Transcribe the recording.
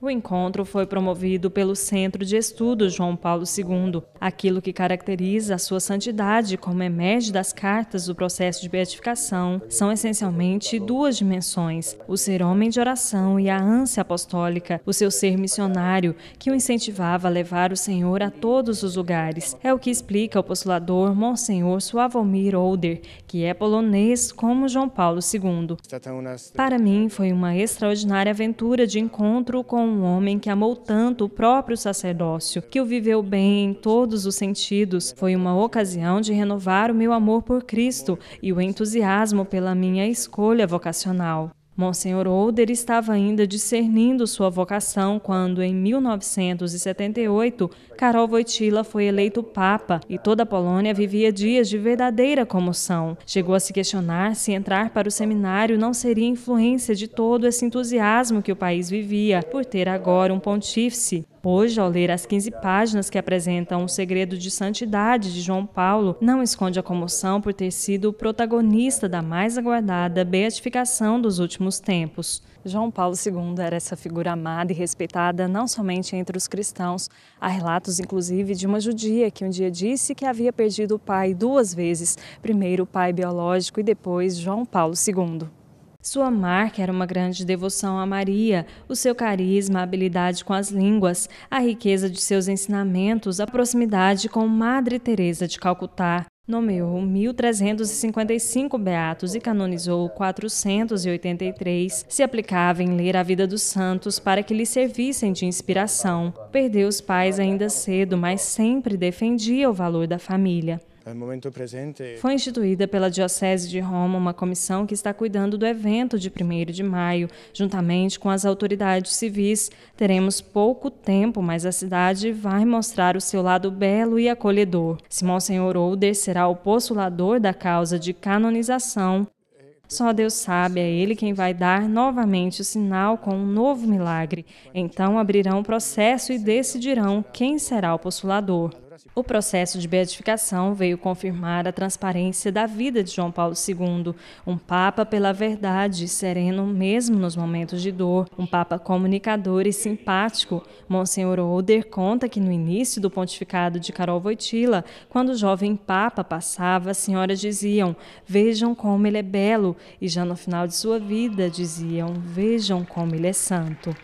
O encontro foi promovido pelo Centro de Estudos João Paulo II. Aquilo que caracteriza a sua santidade, como emerge das cartas do processo de beatificação, são essencialmente duas dimensões: o ser homem de oração e a ânsia apostólica, o seu ser missionário, que o incentivava a levar o Senhor a todos os lugares. É o que explica o postulador Monsenhor Suavomir Older, que é polonês como João Paulo II. Para mim, foi uma extraordinária aventura de encontro com um homem que amou tanto o próprio sacerdócio, que o viveu bem em todos os sentidos. Foi uma ocasião de renovar o meu amor por Cristo e o entusiasmo pela minha escolha vocacional. Monsenhor Older estava ainda discernindo sua vocação quando, em 1978, Karol Wojtyla foi eleito Papa e toda a Polônia vivia dias de verdadeira comoção. Chegou a se questionar se entrar para o seminário não seria influência de todo esse entusiasmo que o país vivia por ter agora um pontífice. Hoje, ao ler as 15 páginas que apresentam o segredo de santidade de João Paulo, não esconde a comoção por ter sido o protagonista da mais aguardada beatificação dos últimos tempos. João Paulo II era essa figura amada e respeitada não somente entre os cristãos. Há relatos, inclusive, de uma judia que um dia disse que havia perdido o pai duas vezes: primeiro o pai biológico e depois João Paulo II. Sua marca era uma grande devoção a Maria, o seu carisma, a habilidade com as línguas, a riqueza de seus ensinamentos, a proximidade com Madre Teresa de Calcutá, nomeou 1.355 beatos e canonizou 483, se aplicava em ler a vida dos santos para que lhe servissem de inspiração. Perdeu os pais ainda cedo, mas sempre defendia o valor da família. É, Foi instituída pela Diocese de Roma uma comissão que está cuidando do evento de 1 de maio, juntamente com as autoridades civis. Teremos pouco tempo, mas a cidade vai mostrar o seu lado belo e acolhedor. Simão Senhor Older será o postulador da causa de canonização. Só Deus sabe, é Ele quem vai dar novamente o sinal com um novo milagre. Então abrirão o processo e decidirão quem será o postulador. O processo de beatificação veio confirmar a transparência da vida de João Paulo II, um Papa pela verdade, sereno mesmo nos momentos de dor, um Papa comunicador e simpático. Monsenhor Oder conta que no início do pontificado de Carol Voitila, quando o jovem Papa passava, as senhoras diziam: Vejam como ele é belo, e já no final de sua vida diziam: Vejam como ele é santo.